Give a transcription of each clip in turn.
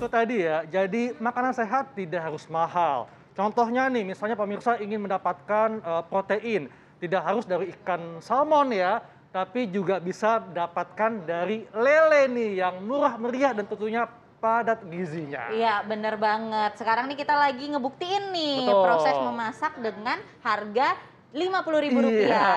itu tadi ya, jadi makanan sehat tidak harus mahal. Contohnya nih, misalnya pemirsa ingin mendapatkan uh, protein, tidak harus dari ikan salmon ya, tapi juga bisa dapatkan dari lele nih yang murah meriah dan tentunya padat gizinya. Iya, bener banget. Sekarang nih kita lagi ngebuktiin nih Betul. proses memasak dengan harga Rp50.000. Iya.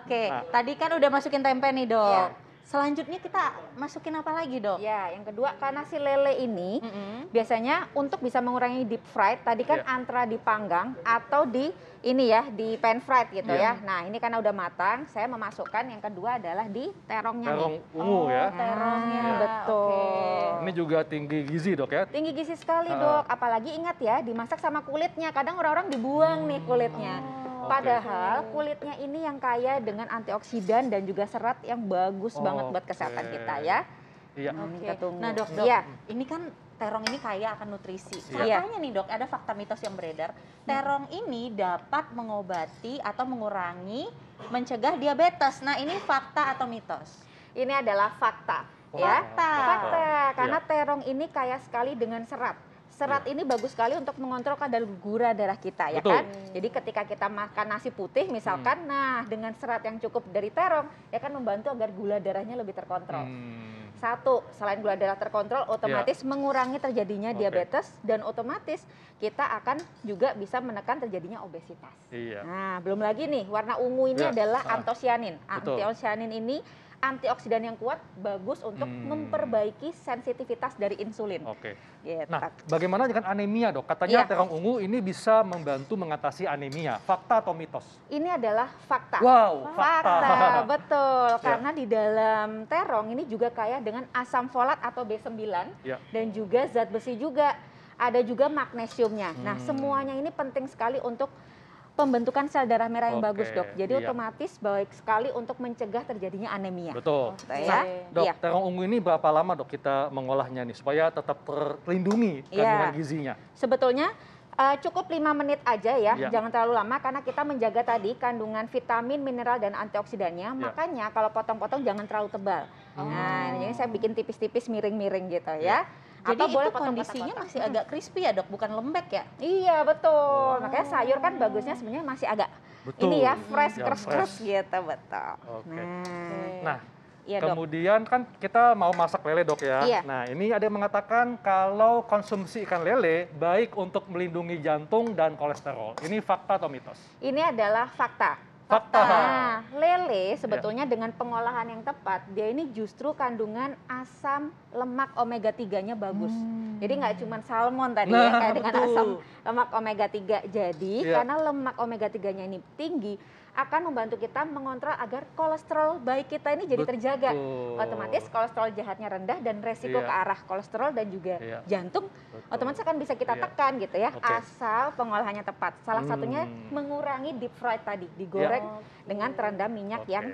Oke, nah. tadi kan udah masukin tempe nih, Dok. Iya. Selanjutnya kita masukin apa lagi dok? Ya, yang kedua karena si lele ini mm -hmm. biasanya untuk bisa mengurangi deep fried tadi kan yeah. antara dipanggang atau di ini ya di pan fried gitu yeah. ya. Nah ini karena udah matang, saya memasukkan yang kedua adalah di terongnya. Terong nih. ungu oh, ya? Terongnya ah, betul. Okay. Ini juga tinggi gizi dok ya? Tinggi gizi sekali ah. dok, apalagi ingat ya dimasak sama kulitnya. Kadang orang-orang dibuang hmm. nih kulitnya. Oh Okay. Padahal kulitnya ini yang kaya dengan antioksidan dan juga serat yang bagus oh, banget buat kesehatan okay. kita ya. Iya. Nah, okay. Nah dok, dok ya. ini kan terong ini kaya akan nutrisi. Iya. Katanya nih dok, ada fakta mitos yang beredar. Terong ini dapat mengobati atau mengurangi, mencegah diabetes. Nah ini fakta atau mitos? Ini adalah fakta. Fakta. Ya. Fakta. Fakta. Karena iya. terong ini kaya sekali dengan serat Serat iya. ini bagus sekali untuk mengontrol kadar gula darah kita ya Betul. kan. Jadi ketika kita makan nasi putih misalkan, hmm. nah dengan serat yang cukup dari terong ya kan membantu agar gula darahnya lebih terkontrol. Hmm. Satu, selain gula darah terkontrol, iya. otomatis ya. mengurangi terjadinya okay. diabetes dan otomatis kita akan juga bisa menekan terjadinya obesitas. Iya. Nah, belum lagi nih warna ungu ini ya. adalah ah. antosianin. Antosianin ini antioksidan yang kuat bagus untuk hmm. memperbaiki sensitivitas dari insulin. Oke. Okay. Gitu. Nah, bagaimana dengan anemia dok? Katanya yeah. terong ungu ini bisa membantu mengatasi anemia. Fakta atau mitos? Ini adalah fakta. Wow, fakta. fakta. Betul, yeah. karena di dalam terong ini juga kaya dengan asam folat atau B9 yeah. dan juga zat besi juga. Ada juga magnesiumnya. Nah, hmm. Nah, semuanya ini penting sekali untuk pembentukan sel darah merah yang okay. bagus dok. Jadi iya. otomatis baik sekali untuk mencegah terjadinya anemia. Betul. Okay. Gitu ya? Dok, iya. terong ungu ini berapa lama dok kita mengolahnya nih supaya tetap terlindungi iya. kandungan iya. gizinya? Sebetulnya uh, cukup 5 menit aja ya, yeah. jangan terlalu lama karena kita menjaga tadi kandungan vitamin, mineral dan antioksidannya. Yeah. Makanya kalau potong-potong jangan terlalu tebal. Oh. Nah, jadi saya bikin tipis-tipis miring-miring gitu yeah. ya. Iya. Jadi Atau boleh kondisinya kotak -kotak. masih agak crispy ya dok, bukan lembek ya? Iya betul. Oh. Makanya sayur kan bagusnya sebenarnya masih agak betul. ini ya fresh, ya, fresh. fresh gitu betul. Okay. Nah, nah iya, kemudian dok. kan kita mau masak lele dok ya. Iya. Nah ini ada yang mengatakan kalau konsumsi ikan lele baik untuk melindungi jantung dan kolesterol. Ini fakta atau mitos? Ini adalah fakta fakta. Nah, iya. lele sebetulnya yeah. dengan pengolahan yang tepat, dia ini justru kandungan asam lemak omega 3-nya bagus. Hmm. Jadi nggak cuma salmon tadi ya, nah, ya, kayak betul. dengan asam lemak omega 3. Jadi yeah. karena lemak omega 3-nya ini tinggi akan membantu kita mengontrol agar kolesterol baik kita ini jadi Betul. terjaga. Otomatis kolesterol jahatnya rendah dan resiko yeah. ke arah kolesterol dan juga yeah. jantung Betul. otomatis akan bisa kita yeah. tekan gitu ya. Okay. Asal pengolahannya tepat. Salah hmm. satunya mengurangi deep fried tadi, digoreng yeah. dengan terendam minyak okay. yang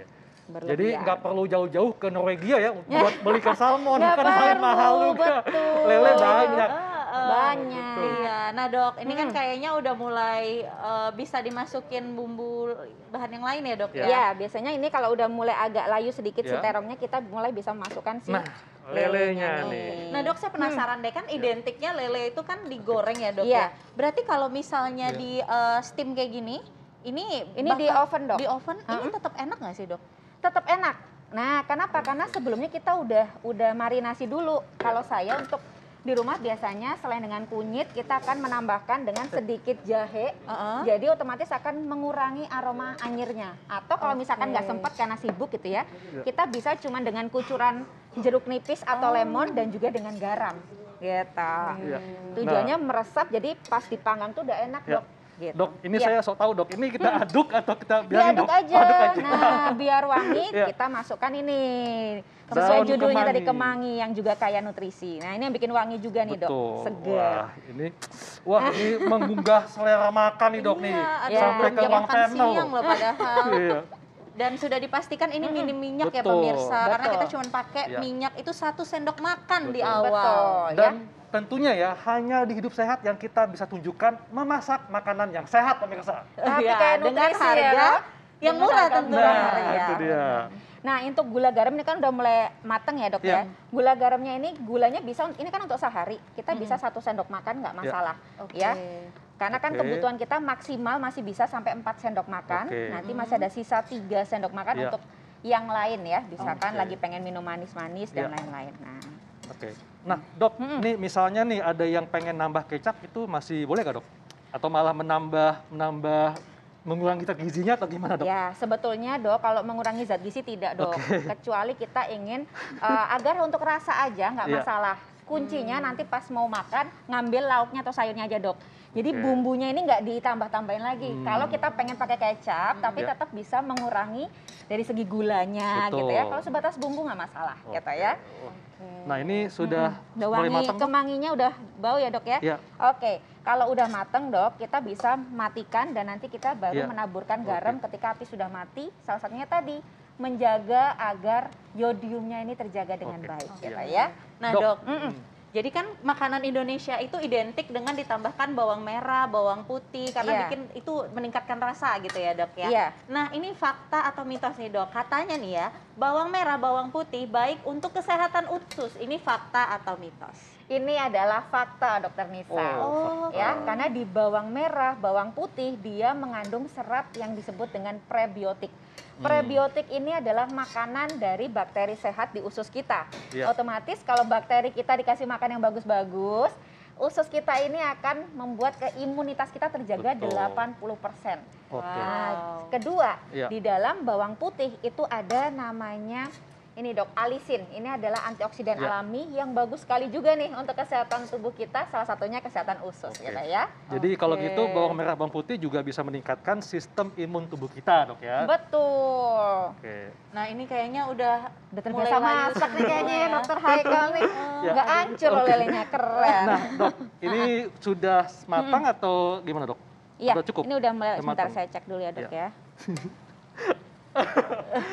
Berlebihan. Jadi nggak perlu jauh-jauh ke Norwegia ya buat beli ikan salmon karena paling mahal juga. Betul. Lele banyak. Eh, banyak iya nah dok ini kan hmm. kan kayaknya udah mulai uh, bisa dimasukin bumbu bahan yang lain ya dok ya, ya biasanya ini kalau udah mulai agak layu sedikit ya. si iya. terongnya kita mulai bisa masukkan si nah lelenya nih. Nah dok saya hmm. penasaran hmm. deh kan identiknya lele itu kan digoreng ya dok yeah. ya. Berarti kalau misalnya yeah. di uh, steam kayak gini, ini ini di oven dok. Di oven uh ini tetap enak nggak sih dok? Tetap enak. Nah kenapa? Karena sebelumnya kita udah udah marinasi dulu. Kalau saya untuk di rumah biasanya selain dengan kunyit kita akan menambahkan dengan sedikit jahe. uh -uh. Jadi otomatis akan mengurangi aroma anyirnya. Atau kalau okay. misalkan nggak sempat karena sibuk gitu ya, kita bisa cuma dengan kucuran jeruk nipis atau oh. lemon dan juga dengan garam gitu. Hmm. Tujuannya nah. meresap jadi pas dipanggang tuh udah enak ya. dok. Gitu. Dok, ini ya. saya sok tahu dok. Ini kita hmm. aduk atau kita iya, biarin Aja. Oh, aduk aja. Nah, biar wangi iya. kita masukkan ini. Sesuai Daun judulnya kemangi. tadi kemangi yang juga kaya nutrisi. Nah, ini yang bikin wangi juga nih Betul. dok. Segar. Wah, ini wah ini menggugah selera makan nih dok nih. Ya. Sampai ke ruang panel. Siang loh padahal. Iya. dan sudah dipastikan ini hmm. minim minyak ya, betul, ya pemirsa betul. karena kita cuma pakai ya. minyak itu satu sendok makan betul. di awal betul, ya. dan ya tentunya ya hanya di hidup sehat yang kita bisa tunjukkan memasak makanan yang sehat pemirsa. Tapi ya, kayak dengan ya, harga ya, yang murah tentu. Nah, ya. itu dia. Nah, untuk gula garam ini kan udah mulai mateng ya, Dok yeah. ya. Gula garamnya ini gulanya bisa ini kan untuk sehari. Kita hmm. bisa satu sendok makan nggak iya. masalah. Yeah. Okay. Ya. Karena kan okay. kebutuhan kita maksimal masih bisa sampai 4 sendok makan. Okay. Nanti masih ada sisa 3 sendok makan yeah. untuk yang lain ya, misalkan okay. lagi pengen minum manis-manis dan iya. lain-lain. Nah, Oke. Okay. Nah, dok, hmm. nih misalnya nih ada yang pengen nambah kecap itu masih boleh nggak dok? Atau malah menambah menambah mengurangi zat gizinya atau gimana dok? Ya sebetulnya dok kalau mengurangi zat gizi tidak dok, okay. kecuali kita ingin uh, agar untuk rasa aja nggak yeah. masalah kuncinya hmm. nanti pas mau makan ngambil lauknya atau sayurnya aja dok. Jadi okay. bumbunya ini nggak ditambah-tambahin lagi. Hmm. Kalau kita pengen pakai kecap, hmm, tapi yeah. tetap bisa mengurangi dari segi gulanya Betul. gitu ya. Kalau sebatas bumbu nggak masalah, okay. gitu ya. Okay. Nah ini sudah hmm. hmm. mulai wangi, matang. kemanginya udah bau ya dok ya. Yeah. Oke, okay. kalau udah mateng dok, kita bisa matikan dan nanti kita baru yeah. menaburkan garam okay. ketika api sudah mati. Salah satunya tadi menjaga agar yodiumnya ini terjaga dengan okay. baik gitu ya. Nah, Dok, dok mm -mm. Jadi kan makanan Indonesia itu identik dengan ditambahkan bawang merah, bawang putih karena yeah. bikin itu meningkatkan rasa gitu ya, Dok ya. Yeah. Nah, ini fakta atau mitos nih, Dok. Katanya nih ya, bawang merah, bawang putih baik untuk kesehatan usus. Ini fakta atau mitos? Ini adalah fakta, Dokter Nisa. Oh, oh fakta. ya, karena di bawang merah, bawang putih dia mengandung serat yang disebut dengan prebiotik. Hmm. Prebiotik hmm. ini adalah makanan dari bakteri sehat di usus kita. Ya. Otomatis kalau bakteri kita dikasih makan yang bagus-bagus, usus kita ini akan membuat keimunitas kita terjaga Betul. 80%. Okay. Nah, kedua, ya. di dalam bawang putih itu ada namanya ini dok alisin ini adalah antioksidan ya. alami yang bagus sekali juga nih untuk kesehatan tubuh kita salah satunya kesehatan usus okay. Ya, gitu ya jadi okay. kalau gitu bawang merah bawang putih juga bisa meningkatkan sistem imun tubuh kita dok ya betul oke okay. nah ini kayaknya udah udah terbiasa masak nih kayaknya ya dokter Haikal nih ya. nggak hancur okay. lelenya keren nah dok ini sudah matang hmm. atau gimana dok Iya, ini udah mulai. Sebentar saya cek dulu ya dok iya. ya. ya.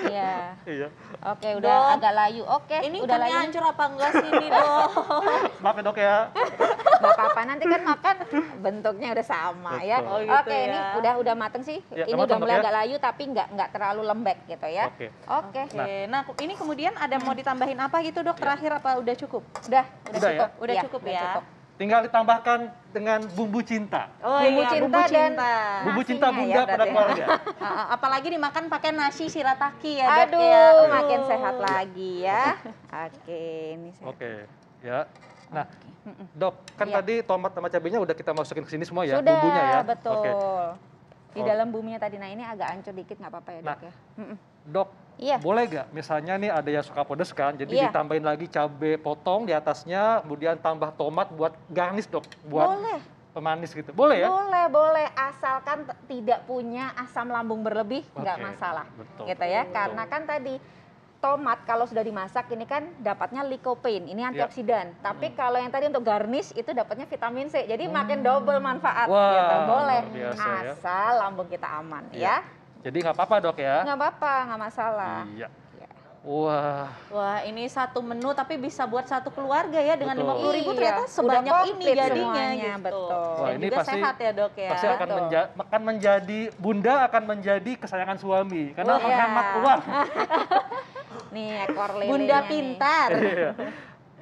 Iya. Iya. Oke, udah dok, agak layu. Oke, ini udah layu. Ini hancur apa enggak sih ini, Dok? Maaf ya, Dok ya. Enggak apa-apa, nanti kan makan bentuknya udah sama ya. Betul. ya. Oh, gitu Oke, ya. ini udah udah mateng sih. Ya, ini udah mulai ya. agak layu tapi enggak enggak terlalu lembek gitu ya. Oke. Oke. Nah. nah, ini kemudian ada mau ditambahin apa gitu, Dok? Ya. Terakhir apa udah cukup? Udah, udah, udah cukup. Ya? Udah cukup ya. cukup. Tinggal ditambahkan dengan bumbu cinta. Oh bumbu iya, cinta bumbu cinta. Dan bumbu cinta ya, bunda ya, pada keluarga. Apalagi dimakan pakai nasi shirataki ya, ya. Aduh, ya. makin sehat lagi ya. Oke, ini sehat. Oke, ya. Nah, Dok, kan ya. tadi tomat sama cabenya udah kita masukin ke sini semua ya, Sudah, bumbunya ya. betul. Oke. Di oh. dalam bumbunya tadi. Nah, ini agak ancur dikit nggak apa-apa ya, Dok nah, ya. Dok, Yeah. Boleh nggak? Misalnya nih ada yang suka pedes kan, jadi yeah. ditambahin lagi cabe potong di atasnya, kemudian tambah tomat buat garnish dok, buat boleh. pemanis gitu. Boleh ya? Boleh, boleh. Asalkan tidak punya asam lambung berlebih, nggak okay. masalah. Betul. Gitu ya, Betul. karena kan tadi tomat kalau sudah dimasak ini kan dapatnya lycopene, ini iya. antioksidan. Yeah. Tapi mm. kalau yang tadi untuk garnish itu dapatnya vitamin C. Jadi mm. makin hmm. double manfaat Wow. gitu. Boleh. Biasa, ya. Asal ya. lambung kita aman yeah. ya. Jadi nggak apa-apa dok ya? Nggak apa-apa, nggak masalah. Iya. iya. Wah. Wah, ini satu menu tapi bisa buat satu keluarga ya dengan lima puluh ribu iya. ternyata sebanyak ini jadinya semuanya, gitu. Betul. Wah, Dan ini juga pasti, sehat ya dok ya. Pasti akan, menja akan menjadi bunda akan menjadi kesayangan suami karena Wah, menghemat iya. uang. nih ekor lele. Bunda pintar. Iya.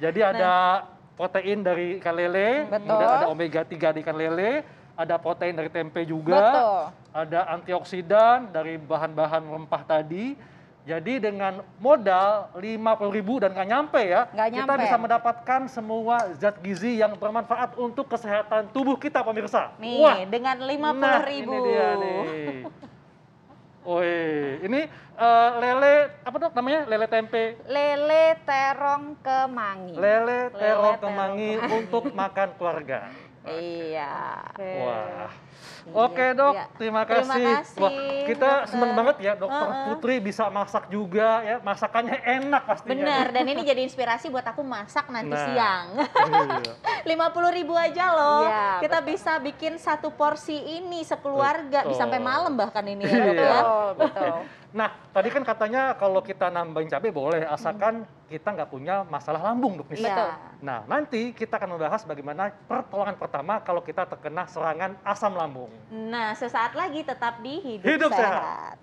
Jadi nah. ada nah. protein dari ikan lele, Betul. kemudian ada omega 3 di ikan lele, ada protein dari tempe juga. Betul ada antioksidan dari bahan-bahan rempah tadi. Jadi dengan modal 50 ribu dan nggak nyampe ya, gak nyampe. kita bisa mendapatkan semua zat gizi yang bermanfaat untuk kesehatan tubuh kita pemirsa. Nih, Wah. dengan 50 nah, ribu. ini dia nih. Woi, ini uh, lele apa tuh namanya? Lele tempe. Lele terong kemangi. Lele terong, kemangi untuk makan keluarga. Iya. Wah. Iya. Oke dok, iya. terima kasih. Terima kasih Wah, kita dokter. seneng banget ya dokter uh -uh. Putri bisa masak juga ya, masakannya enak pasti. Bener, dan ini jadi inspirasi buat aku masak nanti nah, siang. Iya. Lima puluh ribu aja loh, ya, kita betul. bisa bikin satu porsi ini sekeluarga, betul. bisa sampai malam bahkan ini ya iya. dok ya. Betul, betul. Nah, tadi kan katanya kalau kita nambahin cabai boleh, asalkan hmm. kita nggak punya masalah lambung, Dok Nisa. Iya. Nah, nanti kita akan membahas bagaimana pertolongan pertama kalau kita terkena serangan asam lambung. Nah, sesaat lagi tetap di Hidup, Hidup Sehat. sehat.